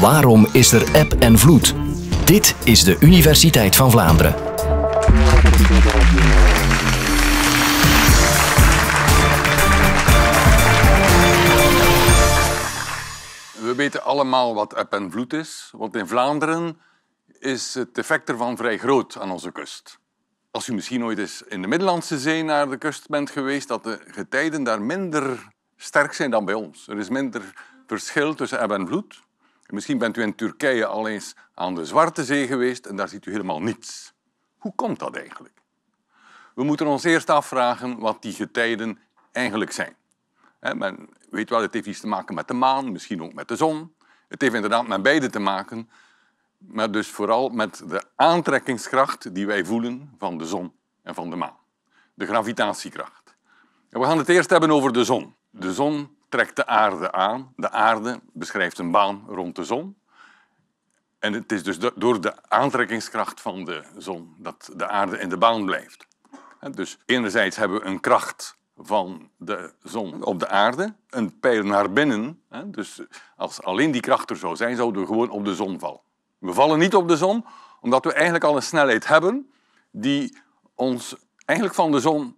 Waarom is er eb en vloed? Dit is de Universiteit van Vlaanderen. We weten allemaal wat eb en vloed is, want in Vlaanderen is het effect ervan vrij groot aan onze kust. Als u misschien ooit eens in de Middellandse Zee naar de kust bent geweest, dat de getijden daar minder sterk zijn dan bij ons. Er is minder verschil tussen eb en vloed. Misschien bent u in Turkije al eens aan de Zwarte Zee geweest en daar ziet u helemaal niets. Hoe komt dat eigenlijk? We moeten ons eerst afvragen wat die getijden eigenlijk zijn. men weet wel, het heeft iets te maken met de maan, misschien ook met de zon. Het heeft inderdaad met beide te maken, maar dus vooral met de aantrekkingskracht die wij voelen van de zon en van de maan. De gravitatiekracht. we gaan het eerst hebben over de zon. De zon trekt de aarde aan. De aarde beschrijft een baan rond de zon. En het is dus door de aantrekkingskracht van de zon dat de aarde in de baan blijft. Dus enerzijds hebben we een kracht van de zon op de aarde, een pijl naar binnen. Dus als alleen die kracht er zou zijn, zouden we gewoon op de zon vallen. We vallen niet op de zon, omdat we eigenlijk al een snelheid hebben die ons eigenlijk van de zon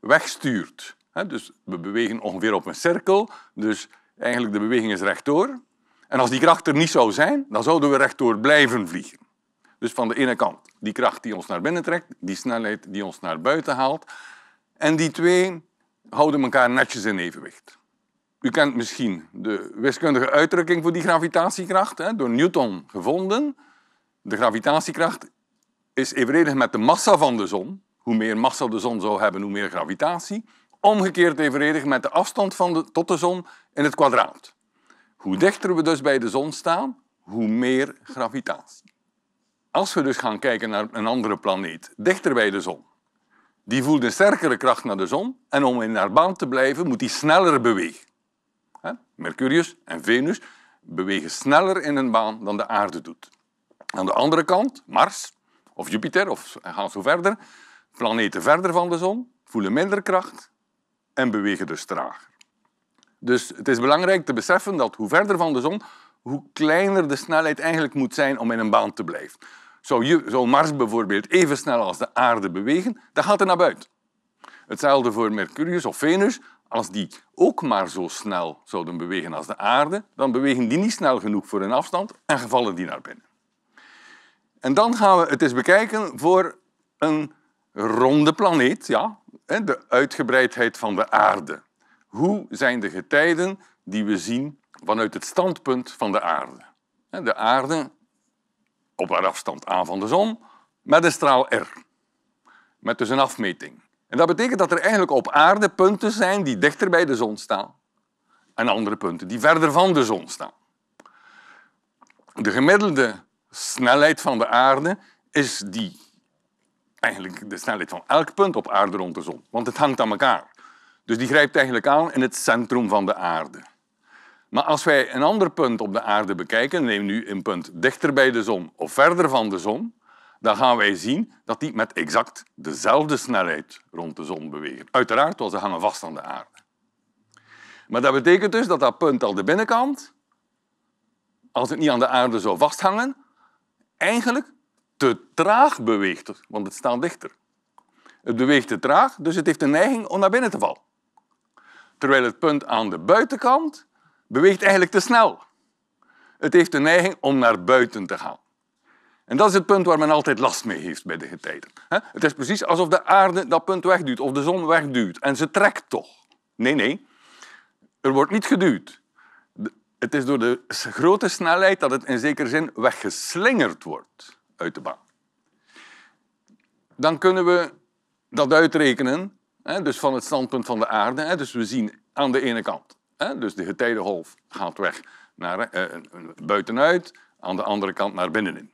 wegstuurt dus we bewegen ongeveer op een cirkel, dus eigenlijk de beweging is rechtdoor. En als die kracht er niet zou zijn, dan zouden we rechtdoor blijven vliegen. Dus van de ene kant die kracht die ons naar binnen trekt, die snelheid die ons naar buiten haalt. En die twee houden elkaar netjes in evenwicht. U kent misschien de wiskundige uitdrukking voor die gravitatiekracht, hè, door Newton gevonden. De gravitatiekracht is evenredig met de massa van de zon. Hoe meer massa de zon zou hebben, hoe meer gravitatie omgekeerd evenredig met de afstand van de, tot de zon in het kwadraat. Hoe dichter we dus bij de zon staan, hoe meer gravitatie. Als we dus gaan kijken naar een andere planeet, dichter bij de zon, die voelt een sterkere kracht naar de zon en om in haar baan te blijven moet die sneller bewegen. Mercurius en Venus bewegen sneller in hun baan dan de aarde doet. Aan de andere kant, Mars of Jupiter, of gaan zo verder, planeten verder van de zon, voelen minder kracht en bewegen dus trager. Dus het is belangrijk te beseffen dat hoe verder van de zon, hoe kleiner de snelheid eigenlijk moet zijn om in een baan te blijven. Zou, Mars bijvoorbeeld even snel als de aarde bewegen, dan gaat hij naar buiten. Hetzelfde voor Mercurius of Venus. Als die ook maar zo snel zouden bewegen als de aarde, dan bewegen die niet snel genoeg voor hun afstand en gevallen die naar binnen. En dan gaan we het eens bekijken voor een ronde planeet. Ja, de uitgebreidheid van de aarde. Hoe zijn de getijden die we zien vanuit het standpunt van de aarde? De aarde op haar afstand aan van de zon met een straal R, met dus een afmeting. En dat betekent dat er eigenlijk op aarde punten zijn die dichter bij de zon staan en andere punten die verder van de zon staan. De gemiddelde snelheid van de aarde is die eigenlijk de snelheid van elk punt op aarde rond de zon, want het hangt aan elkaar. Dus die grijpt eigenlijk aan in het centrum van de aarde. Maar als wij een ander punt op de aarde bekijken, neem nu een punt dichter bij de zon of verder van de zon, dan gaan wij zien dat die met exact dezelfde snelheid rond de zon bewegen. Uiteraard, want ze hangen vast aan de aarde. Maar dat betekent dus dat dat punt aan de binnenkant, als het niet aan de aarde zou vasthangen, eigenlijk te traag beweegt, want het staat dichter. Het beweegt te traag, dus het heeft de neiging om naar binnen te vallen. Terwijl het punt aan de buitenkant beweegt eigenlijk te snel. Het heeft de neiging om naar buiten te gaan. En dat is het punt waar men altijd last mee heeft bij de getijden. Het is precies alsof de aarde dat punt wegduwt of de zon wegduwt. En ze trekt toch. Nee, nee. Er wordt niet geduwd. Het is door de grote snelheid dat het in zekere zin weggeslingerd wordt uit de baan. Dan kunnen we dat uitrekenen, hè, dus van het standpunt van de aarde. Hè, dus we zien aan de ene kant, hè, dus de getijdengolf gaat weg naar eh, eh, buitenuit, aan de andere kant naar binnenin.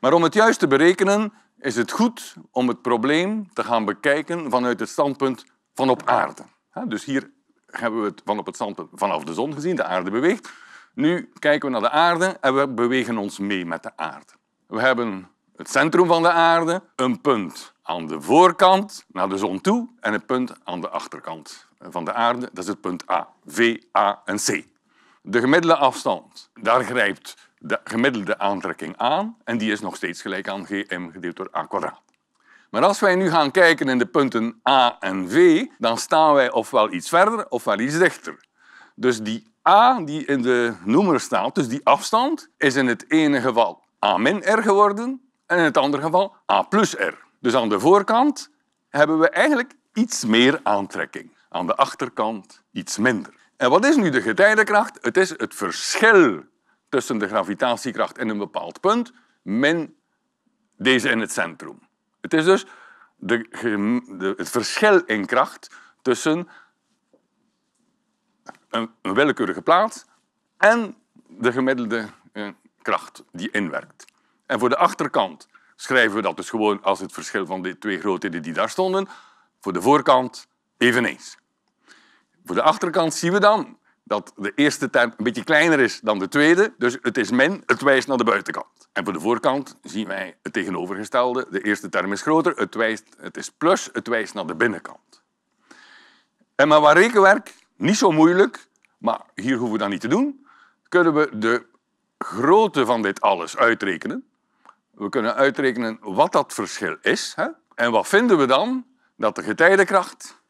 Maar om het juist te berekenen is het goed om het probleem te gaan bekijken vanuit het standpunt van op aarde. Dus hier hebben we het van op het standpunt vanaf de zon gezien, de aarde beweegt. Nu kijken we naar de aarde en we bewegen ons mee met de aarde. We hebben het centrum van de aarde, een punt aan de voorkant naar de zon toe en een punt aan de achterkant van de aarde. Dat is het punt A, V, A en C. De gemiddelde afstand, daar grijpt de gemiddelde aantrekking aan en die is nog steeds gelijk aan gm gedeeld door a kwadraat. Maar als wij nu gaan kijken in de punten A en V, dan staan wij ofwel iets verder ofwel iets dichter. Dus die A die in de noemer staat, dus die afstand, is in het ene geval A min R geworden en in het andere geval A plus R. Dus aan de voorkant hebben we eigenlijk iets meer aantrekking. Aan de achterkant iets minder. En wat is nu de getijdenkracht? Het is het verschil tussen de gravitatiekracht in een bepaald punt min deze in het centrum. Het is dus de, de, het verschil in kracht tussen een, een willekeurige plaats en de gemiddelde eh, kracht die inwerkt. En voor de achterkant schrijven we dat dus gewoon als het verschil van de twee grootheden die daar stonden. Voor de voorkant eveneens. Voor de achterkant zien we dan dat de eerste term een beetje kleiner is dan de tweede. Dus het is min, het wijst naar de buitenkant. En voor de voorkant zien wij het tegenovergestelde. De eerste term is groter, het, wijst, het is plus, het wijst naar de binnenkant. En maar waar rekenwerk, niet zo moeilijk, maar hier hoeven we dat niet te doen, kunnen we de grootte van dit alles uitrekenen. We kunnen uitrekenen wat dat verschil is. Hè? En wat vinden we dan? Dat de getijdenkracht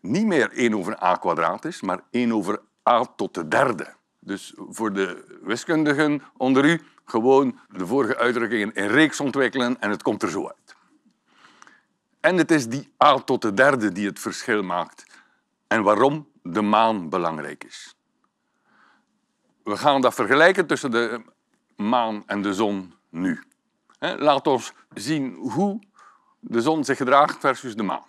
niet meer 1 over a kwadraat is, maar 1 over a tot de derde. Dus voor de wiskundigen onder u, gewoon de vorige uitdrukkingen in reeks ontwikkelen en het komt er zo uit. En het is die a tot de derde die het verschil maakt en waarom de maan belangrijk is we gaan dat vergelijken tussen de maan en de zon nu. Laat ons zien hoe de zon zich gedraagt versus de maan.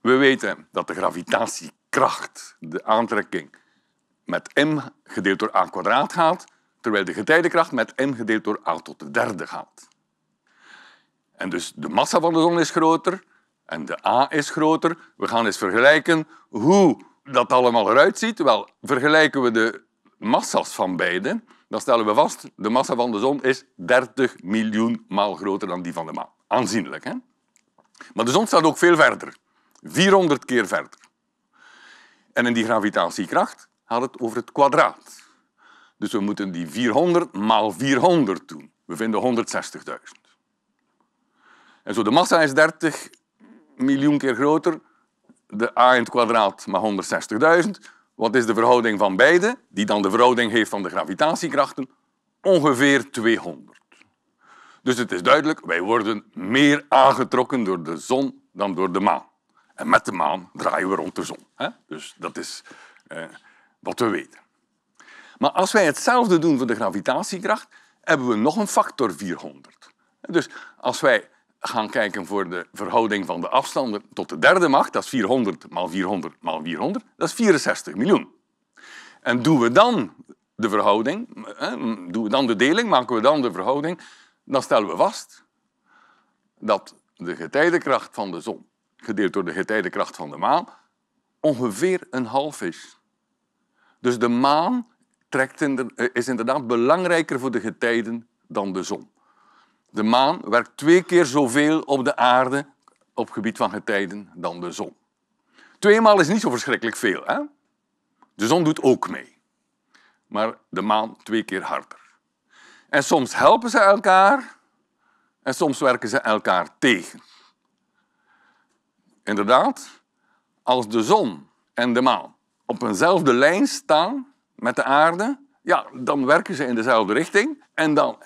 We weten dat de gravitatiekracht, de aantrekking, met m gedeeld door a kwadraat gaat, terwijl de getijdenkracht met m gedeeld door a tot de derde gaat. En dus de massa van de zon is groter en de a is groter. We gaan eens vergelijken hoe dat allemaal eruit ziet. Wel, vergelijken we de massa's van beide, dan stellen we vast, de massa van de zon is 30 miljoen maal groter dan die van de maan. Aanzienlijk, hè? Maar de zon staat ook veel verder. 400 keer verder. En in die gravitatiekracht gaat het over het kwadraat. Dus we moeten die 400 maal 400 doen. We vinden 160.000. En zo, de massa is 30 miljoen keer groter. De a in het kwadraat maar 160.000. Wat is de verhouding van beide, die dan de verhouding heeft van de gravitatiekrachten? Ongeveer 200. Dus het is duidelijk, wij worden meer aangetrokken door de zon dan door de maan. En met de maan draaien we rond de zon. Hè? Dus dat is eh, wat we weten. Maar als wij hetzelfde doen voor de gravitatiekracht, hebben we nog een factor 400. Dus als wij gaan kijken voor de verhouding van de afstanden tot de derde macht, dat is 400 x 400 maal 400, dat is 64 miljoen. En doen we dan de verhouding, doen we dan de deling, maken we dan de verhouding, dan stellen we vast dat de getijdenkracht van de zon, gedeeld door de getijdenkracht van de maan, ongeveer een half is. Dus de maan trekt in is inderdaad belangrijker voor de getijden dan de zon. De maan werkt twee keer zoveel op de aarde op gebied van getijden dan de zon. Tweemaal is niet zo verschrikkelijk veel. Hè? De zon doet ook mee. Maar de maan twee keer harder. En soms helpen ze elkaar en soms werken ze elkaar tegen. Inderdaad, als de zon en de maan op eenzelfde lijn staan met de aarde, ja, dan werken ze in dezelfde richting en dan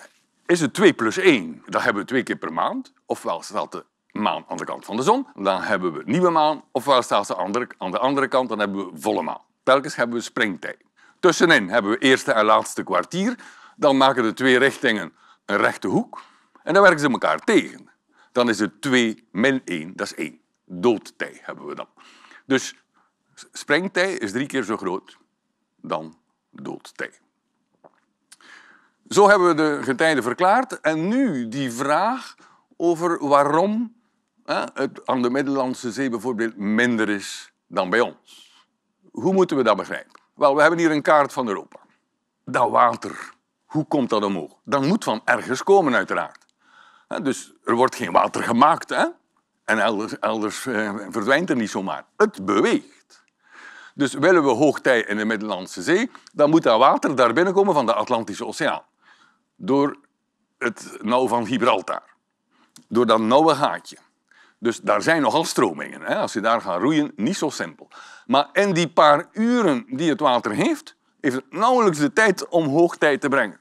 is het 2 plus 1. Dan hebben we twee keer per maand. Ofwel staat de maan aan de kant van de zon. Dan hebben we nieuwe maan. Ofwel staat ze aan de, andere kant. Dan hebben we volle maan. Telkens hebben we springtijd. Tussenin hebben we eerste en laatste kwartier. Dan maken de twee richtingen een rechte hoek. En dan werken ze elkaar tegen. Dan is het 2 min 1, dat is 1. Doodtij hebben we dan. Dus sprengtij is drie keer zo groot dan doodtij. Zo hebben we de getijden verklaard. En nu die vraag over waarom hè, het aan de Middellandse Zee bijvoorbeeld minder is dan bij ons. Hoe moeten we dat begrijpen? Wel, we hebben hier een kaart van Europa. Dat water, hoe komt dat omhoog? Dat moet van ergens komen, uiteraard. Dus er wordt geen water gemaakt, hè? En elders, elders eh, verdwijnt er niet zomaar. Het beweegt. Dus willen we hoogtij in de Middellandse Zee, dan moet dat water daar binnenkomen van de Atlantische Oceaan door het nauw van Gibraltar. Door dat nauwe gaatje. Dus daar zijn nogal stromingen. Hè? Als je daar gaat roeien, niet zo simpel. Maar in die paar uren die het water heeft, heeft het nauwelijks de tijd om hoogtijd te brengen.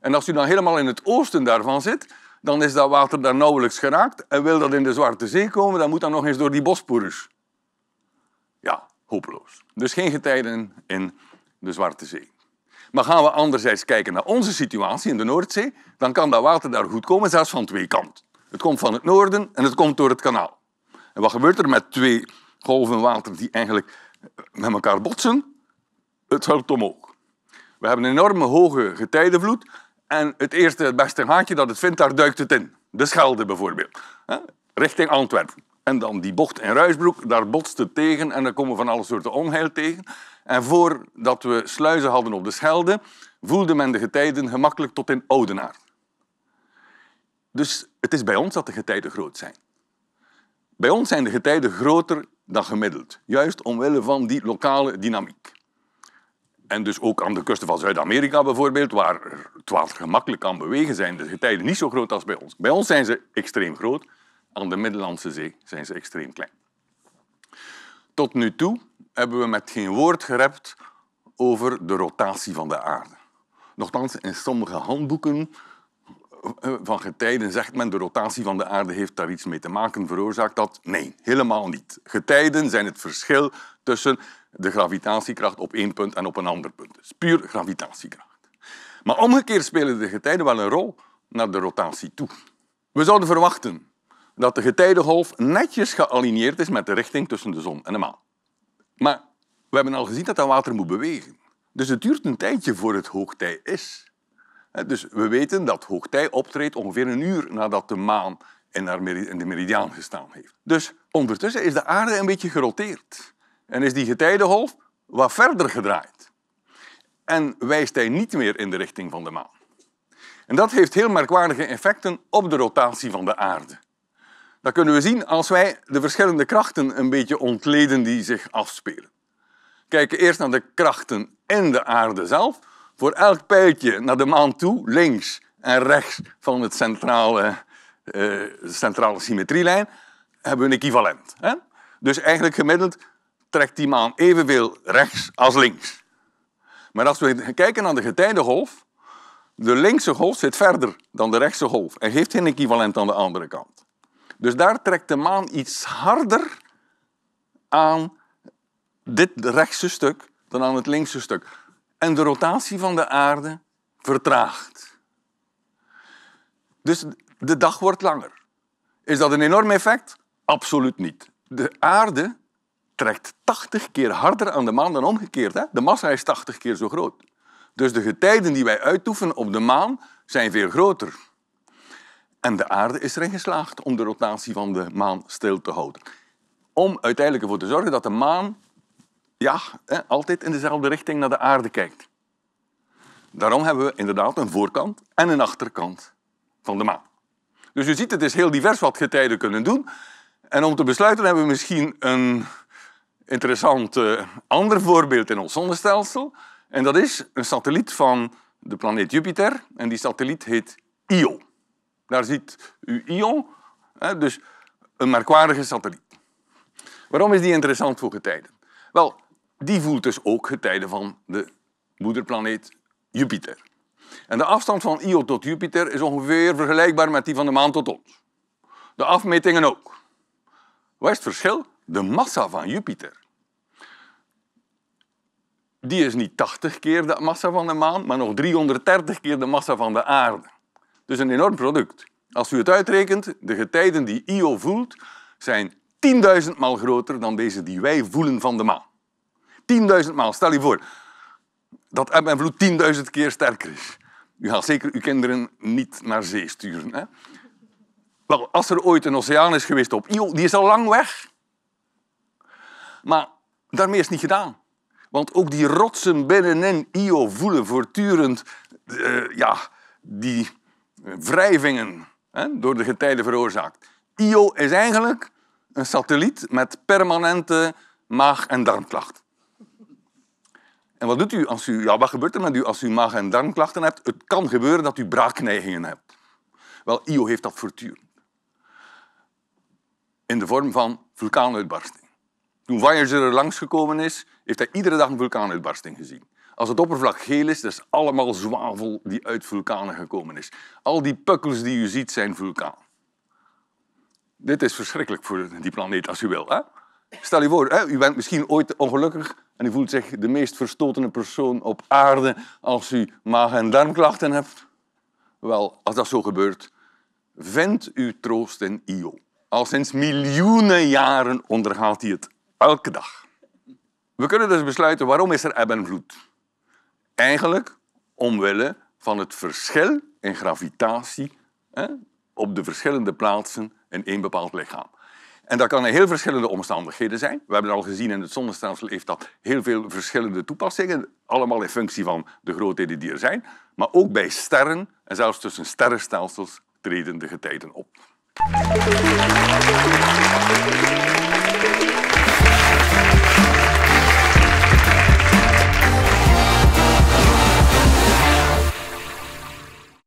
En als u dan helemaal in het oosten daarvan zit, dan is dat water daar nauwelijks geraakt. En wil dat in de Zwarte Zee komen, dan moet dat nog eens door die Bosporus. Ja, hopeloos. Dus geen getijden in de Zwarte Zee. Maar gaan we anderzijds kijken naar onze situatie in de Noordzee, dan kan dat water daar goed komen, zelfs van twee kanten. Het komt van het noorden en het komt door het kanaal. En wat gebeurt er met twee golven water die eigenlijk eh, met elkaar botsen? Het helpt omhoog. We hebben een enorme hoge getijdenvloed en het eerste het beste haantje dat het vindt, daar duikt het in. De Schelde bijvoorbeeld, richting Antwerpen. En dan die bocht in Ruisbroek, daar botst het tegen en dan komen van alle soorten onheil tegen. En voordat we sluizen hadden op de Schelde, voelde men de getijden gemakkelijk tot in Oudenaar. Dus het is bij ons dat de getijden groot zijn. Bij ons zijn de getijden groter dan gemiddeld, juist omwille van die lokale dynamiek. En dus ook aan de kusten van Zuid-Amerika bijvoorbeeld, waar het water gemakkelijk kan bewegen, zijn de getijden niet zo groot als bij ons. Bij ons zijn ze extreem groot, aan de Middellandse Zee zijn ze extreem klein. Tot nu toe hebben we met geen woord gerept over de rotatie van de aarde. Nochtans, in sommige handboeken eh, van getijden zegt men de rotatie van de aarde heeft daar iets mee te maken, veroorzaakt dat? Nee, helemaal niet. Getijden zijn het verschil tussen de gravitatiekracht op één punt en op een ander punt. Het is puur gravitatiekracht. Maar omgekeerd spelen de getijden wel een rol naar de rotatie toe. We zouden verwachten dat de getijdengolf netjes gealigneerd is met de richting tussen de zon en de maan. Maar we hebben al gezien dat dat water moet bewegen. Dus het duurt een tijdje voor het hoogtij is. Dus we weten dat hoogtij optreedt ongeveer een uur nadat de maan in, de meridiaan gestaan heeft. Dus ondertussen is de aarde een beetje geroteerd. En is die getijdengolf wat verder gedraaid. En wijst hij niet meer in de richting van de maan. En dat heeft heel merkwaardige effecten op de rotatie van de aarde. Dat kunnen we zien als wij de verschillende krachten een beetje ontleden die zich afspelen. Kijken eerst naar de krachten in de aarde zelf. Voor elk pijltje naar de maan toe, links en rechts van het centrale, eh, centrale symmetrielijn, hebben we een equivalent. Hè? Dus eigenlijk gemiddeld trekt die maan evenveel rechts als links. Maar als we kijken naar de getijdengolf, de linkse golf zit verder dan de rechtse golf en heeft geen equivalent aan de andere kant. Dus daar trekt de maan iets harder aan dit rechtse stuk dan aan het linkse stuk. En de rotatie van de aarde vertraagt. Dus de dag wordt langer. Is dat een enorm effect? Absoluut niet. De aarde trekt 80 keer harder aan de maan dan omgekeerd. Hè? De massa is 80 keer zo groot. Dus de getijden die wij uitoefenen op de maan zijn veel groter. En de aarde is erin geslaagd om de rotatie van de maan stil te houden. Om uiteindelijk ervoor te zorgen dat de maan ja, altijd in dezelfde richting naar de aarde kijkt. Daarom hebben we inderdaad een voorkant en een achterkant van de maan. Dus je ziet, het is heel divers wat getijden kunnen doen. En om te besluiten hebben we misschien een interessant eh, ander voorbeeld in ons zonnestelsel. En dat is een satelliet van de planeet Jupiter. En die satelliet heet Io. Daar ziet u ion. Dus een merkwaardige satelliet. Waarom is die interessant voor getijden? Wel, die voelt dus ook getijden van de moederplaneet Jupiter. En de afstand van Io tot Jupiter is ongeveer vergelijkbaar met die van de maan tot ons. De afmetingen ook. Wat is het verschil? De massa van Jupiter. Die is niet 80 keer de massa van de maan, maar nog 330 keer de massa van de aarde. Dus een enorm product. Als u het uitrekent, de getijden die Io voelt zijn 10.000 maal groter dan deze die wij voelen van de maan. 10.000 maal. Stel je voor dat eb en vloed 10.000 keer sterker is. U gaat zeker uw kinderen niet naar zee sturen. Hè? Wel, als er ooit een oceaan is geweest op Io, die is al lang weg. Maar daarmee is het niet gedaan. Want ook die rotsen binnenin Io voelen voortdurend eh, ja, die wrijvingen hè, door de getijden veroorzaakt. Io is eigenlijk een satelliet met permanente maag- en darmklachten. En wat doet u als u, ja, wat gebeurt er met u als u maag- en darmklachten hebt? Het kan gebeuren dat u braakneigingen hebt. Wel, Io heeft dat voortdurend. In de vorm van vulkaanuitbarsting. Toen Voyager er langs gekomen is, heeft hij iedere dag een vulkaanuitbarsting gezien. Als het oppervlak geel is, dat is allemaal zwavel die uit vulkanen gekomen is. Al die pukkels die u ziet zijn vulkaan. Dit is verschrikkelijk voor die planeet als u wil. Hè? Stel je voor, hè, u bent misschien ooit ongelukkig en u voelt zich de meest verstotene persoon op aarde als u maag- en darmklachten hebt. Wel, als dat zo gebeurt, vindt u troost in Io. Al sinds miljoenen jaren ondergaat hij het elke dag. We kunnen dus besluiten waarom is er eb en vloed Eigenlijk omwille van het verschil in gravitatie hè, op de verschillende plaatsen in één bepaald lichaam. En dat kan in heel verschillende omstandigheden zijn. We hebben al gezien in het zonnestelsel heeft dat heel veel verschillende toepassingen, allemaal in functie van de grootheden die er zijn. Maar ook bij sterren en zelfs tussen sterrenstelsels treden de getijden op.